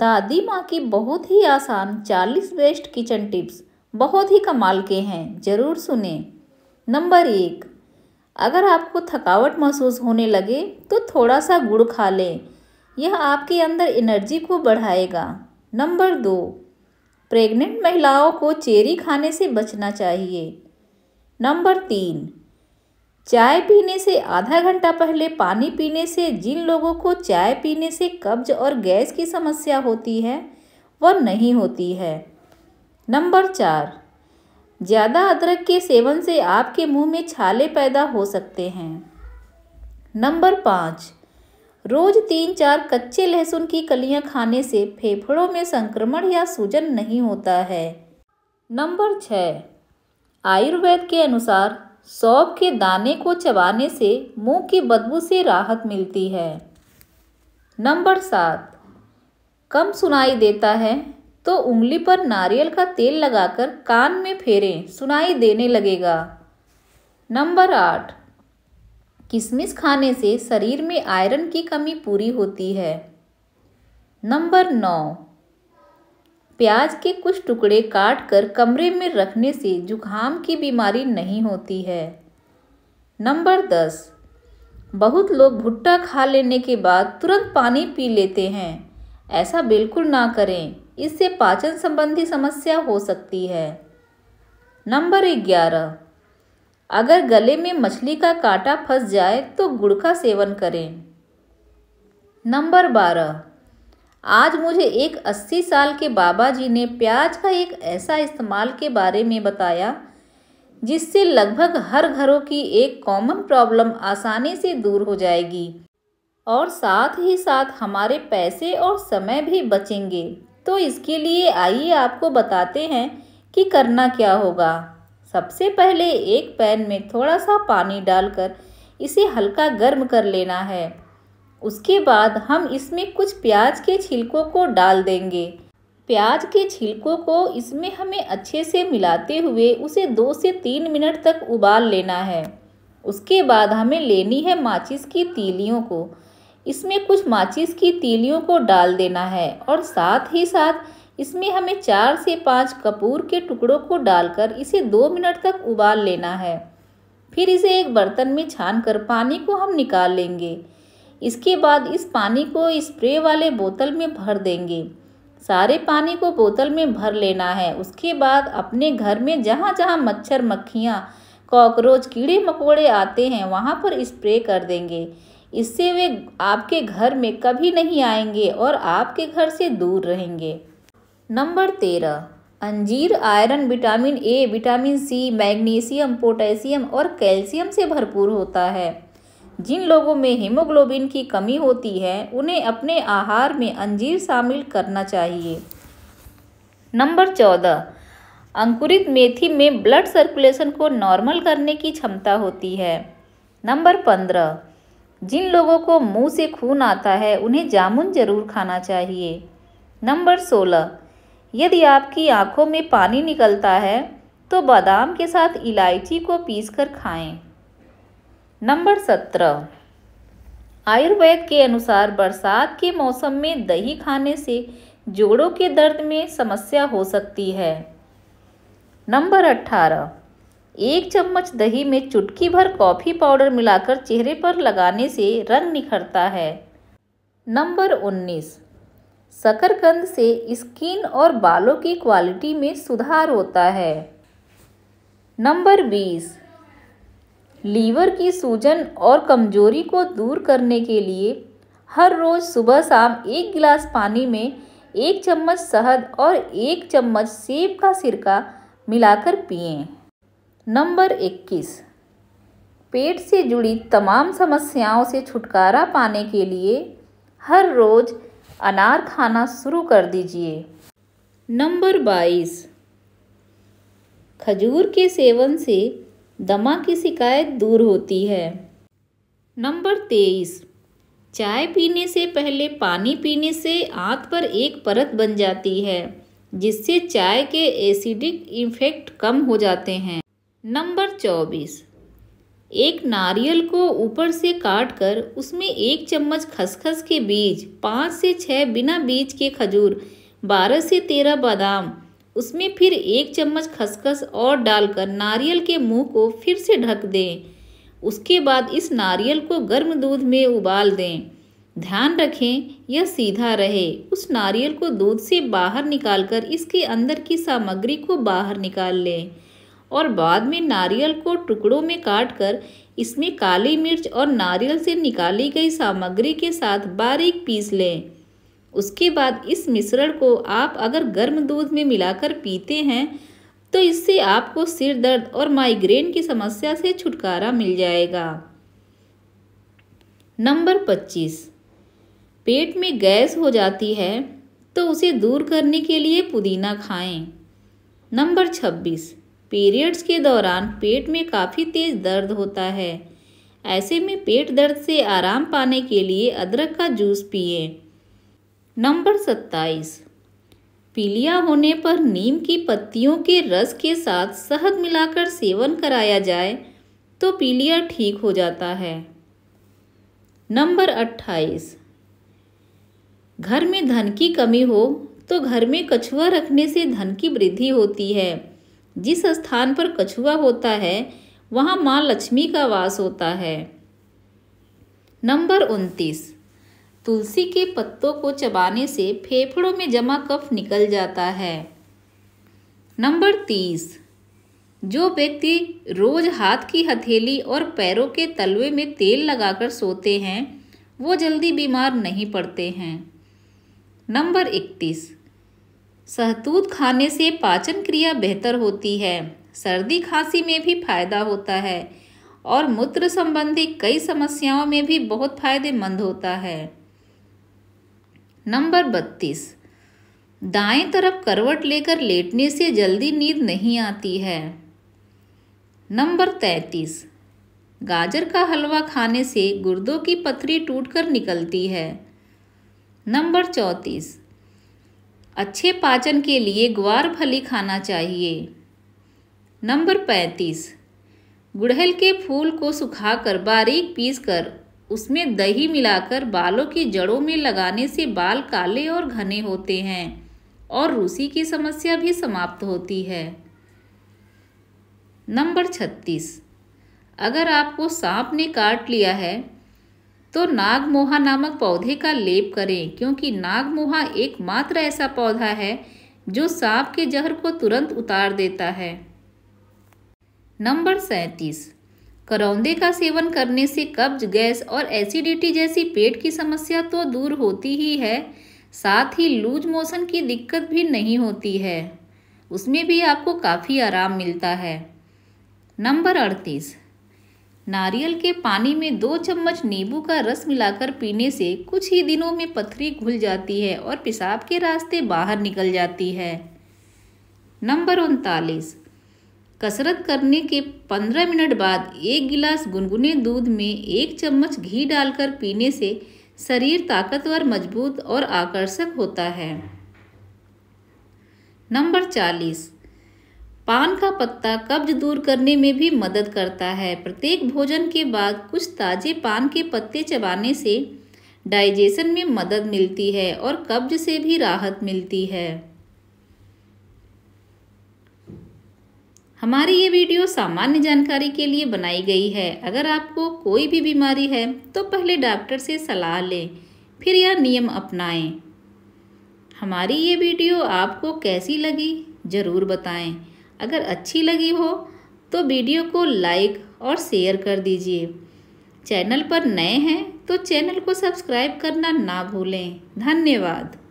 दादी माँ की बहुत ही आसान चालीस बेस्ट किचन टिप्स बहुत ही कमाल के हैं ज़रूर सुने नंबर एक अगर आपको थकावट महसूस होने लगे तो थोड़ा सा गुड़ खा लें यह आपके अंदर एनर्जी को बढ़ाएगा नंबर दो प्रेग्नेंट महिलाओं को चेरी खाने से बचना चाहिए नंबर तीन चाय पीने से आधा घंटा पहले पानी पीने से जिन लोगों को चाय पीने से कब्ज और गैस की समस्या होती है वह नहीं होती है नंबर चार ज़्यादा अदरक के सेवन से आपके मुंह में छाले पैदा हो सकते हैं नंबर पाँच रोज तीन चार कच्चे लहसुन की कलियां खाने से फेफड़ों में संक्रमण या सूजन नहीं होता है नंबर छः आयुर्वेद के अनुसार सौंफ के दाने को चबाने से मुंह की बदबू से राहत मिलती है नंबर सात कम सुनाई देता है तो उंगली पर नारियल का तेल लगाकर कान में फेरें सुनाई देने लगेगा नंबर आठ किशमिश खाने से शरीर में आयरन की कमी पूरी होती है नंबर नौ प्याज के कुछ टुकड़े काट कर कमरे में रखने से जुखाम की बीमारी नहीं होती है नंबर दस बहुत लोग भुट्टा खा लेने के बाद तुरंत पानी पी लेते हैं ऐसा बिल्कुल ना करें इससे पाचन संबंधी समस्या हो सकती है नंबर ग्यारह अगर गले में मछली का कांटा फंस जाए तो गुड़ का सेवन करें नंबर बारह आज मुझे एक अस्सी साल के बाबा जी ने प्याज का एक ऐसा इस्तेमाल के बारे में बताया जिससे लगभग हर घरों की एक कॉमन प्रॉब्लम आसानी से दूर हो जाएगी और साथ ही साथ हमारे पैसे और समय भी बचेंगे तो इसके लिए आइए आपको बताते हैं कि करना क्या होगा सबसे पहले एक पैन में थोड़ा सा पानी डालकर इसे हल्का गर्म कर लेना है उसके बाद हम इसमें कुछ प्याज के छिलकों को डाल देंगे प्याज के छिलकों को इसमें हमें अच्छे से मिलाते हुए उसे दो से तीन मिनट तक उबाल लेना है उसके बाद हमें लेनी है माचिस की तीलियों को इसमें कुछ माचिस की तीलियों को डाल देना है और साथ ही साथ इसमें हमें चार से पाँच कपूर के टुकड़ों को डालकर इसे दो मिनट तक उबाल लेना है फिर इसे एक बर्तन में छान कर पानी को हम निकाल लेंगे इसके बाद इस पानी को स्प्रे वाले बोतल में भर देंगे सारे पानी को बोतल में भर लेना है उसके बाद अपने घर में जहाँ जहाँ मच्छर मक्खियाँ कॉकरोच कीड़े मकोड़े आते हैं वहाँ पर स्प्रे कर देंगे इससे वे आपके घर में कभी नहीं आएंगे और आपके घर से दूर रहेंगे नंबर तेरह अंजीर iron vitamin A vitamin C magnesium potassium और कैल्शियम से भरपूर होता है जिन लोगों में हीमोग्लोबिन की कमी होती है उन्हें अपने आहार में अंजीर शामिल करना चाहिए नंबर चौदह अंकुरित मेथी में ब्लड सर्कुलेशन को नॉर्मल करने की क्षमता होती है नंबर पंद्रह जिन लोगों को मुंह से खून आता है उन्हें जामुन जरूर खाना चाहिए नंबर सोलह यदि आपकी आंखों में पानी निकलता है तो बादाम के साथ इलायची को पीसकर खाएं नंबर सत्रह आयुर्वेद के अनुसार बरसात के मौसम में दही खाने से जोड़ों के दर्द में समस्या हो सकती है नंबर अट्ठारह एक चम्मच दही में चुटकी भर कॉफ़ी पाउडर मिलाकर चेहरे पर लगाने से रंग निखरता है नंबर उन्नीस शकरकंद से स्किन और बालों की क्वालिटी में सुधार होता है नंबर बीस लीवर की सूजन और कमजोरी को दूर करने के लिए हर रोज़ सुबह शाम एक गिलास पानी में एक चम्मच शहद और एक चम्मच सेब का सिरका मिलाकर पिए नंबर 21 पेट से जुड़ी तमाम समस्याओं से छुटकारा पाने के लिए हर रोज़ अनार खाना शुरू कर दीजिए नंबर 22 खजूर के सेवन से दमा की शिकायत दूर होती है नंबर तेईस चाय पीने से पहले पानी पीने से आंत पर एक परत बन जाती है जिससे चाय के एसिडिक इफेक्ट कम हो जाते हैं नंबर चौबीस एक नारियल को ऊपर से काट कर उसमें एक चम्मच खसखस के बीज पाँच से छः बिना बीज के खजूर बारह से तेरह बादाम उसमें फिर एक चम्मच खसखस और डालकर नारियल के मुंह को फिर से ढक दें उसके बाद इस नारियल को गर्म दूध में उबाल दें ध्यान रखें यह सीधा रहे उस नारियल को दूध से बाहर निकालकर इसके अंदर की सामग्री को बाहर निकाल लें और बाद में नारियल को टुकड़ों में काट कर इसमें काली मिर्च और नारियल से निकाली गई सामग्री के साथ बारीक पीस लें उसके बाद इस मिश्रण को आप अगर गर्म दूध में मिलाकर पीते हैं तो इससे आपको सिर दर्द और माइग्रेन की समस्या से छुटकारा मिल जाएगा नंबर 25 पेट में गैस हो जाती है तो उसे दूर करने के लिए पुदीना खाएं। नंबर 26 पीरियड्स के दौरान पेट में काफ़ी तेज़ दर्द होता है ऐसे में पेट दर्द से आराम पाने के लिए अदरक का जूस पिए नंबर सत्ताईस पीलिया होने पर नीम की पत्तियों के रस के साथ शहद मिलाकर सेवन कराया जाए तो पीलिया ठीक हो जाता है नंबर अट्ठाईस घर में धन की कमी हो तो घर में कछुआ रखने से धन की वृद्धि होती है जिस स्थान पर कछुआ होता है वहाँ माँ लक्ष्मी का वास होता है नंबर उनतीस तुलसी के पत्तों को चबाने से फेफड़ों में जमा कफ निकल जाता है नंबर तीस जो व्यक्ति रोज हाथ की हथेली और पैरों के तलवे में तेल लगाकर सोते हैं वो जल्दी बीमार नहीं पड़ते हैं नंबर इकतीस सहतूत खाने से पाचन क्रिया बेहतर होती है सर्दी खांसी में भी फायदा होता है और मूत्र संबंधी कई समस्याओं में भी बहुत फायदेमंद होता है नंबर बत्तीस दाएं तरफ करवट लेकर लेटने से जल्दी नींद नहीं आती है नंबर तैतीस गाजर का हलवा खाने से गुर्दों की पथरी टूटकर निकलती है नंबर चौंतीस अच्छे पाचन के लिए ग्वार फली खाना चाहिए नंबर पैंतीस गुड़हल के फूल को सुखाकर बारीक पीसकर उसमें दही मिलाकर बालों की जड़ों में लगाने से बाल काले और घने होते हैं और रूसी की समस्या भी समाप्त होती है नंबर छत्तीस अगर आपको सांप ने काट लिया है तो नागमोहा नामक पौधे का लेप करें क्योंकि नागमोहा एकमात्र ऐसा पौधा है जो सांप के जहर को तुरंत उतार देता है नंबर सैंतीस करौंदे का सेवन करने से कब्ज गैस और एसिडिटी जैसी पेट की समस्या तो दूर होती ही है साथ ही लूज मोशन की दिक्कत भी नहीं होती है उसमें भी आपको काफ़ी आराम मिलता है नंबर अड़तीस नारियल के पानी में दो चम्मच नींबू का रस मिलाकर पीने से कुछ ही दिनों में पथरी घुल जाती है और पेशाब के रास्ते बाहर निकल जाती है नंबर उनतालीस कसरत करने के 15 मिनट बाद एक गिलास गुनगुने दूध में एक चम्मच घी डालकर पीने से शरीर ताकतवर मजबूत और आकर्षक होता है नंबर चालीस पान का पत्ता कब्ज दूर करने में भी मदद करता है प्रत्येक भोजन के बाद कुछ ताजे पान के पत्ते चबाने से डाइजेशन में मदद मिलती है और कब्ज से भी राहत मिलती है हमारी ये वीडियो सामान्य जानकारी के लिए बनाई गई है अगर आपको कोई भी बीमारी है तो पहले डॉक्टर से सलाह लें फिर यह नियम अपनाएं। हमारी ये वीडियो आपको कैसी लगी ज़रूर बताएं। अगर अच्छी लगी हो तो वीडियो को लाइक और शेयर कर दीजिए चैनल पर नए हैं तो चैनल को सब्सक्राइब करना ना भूलें धन्यवाद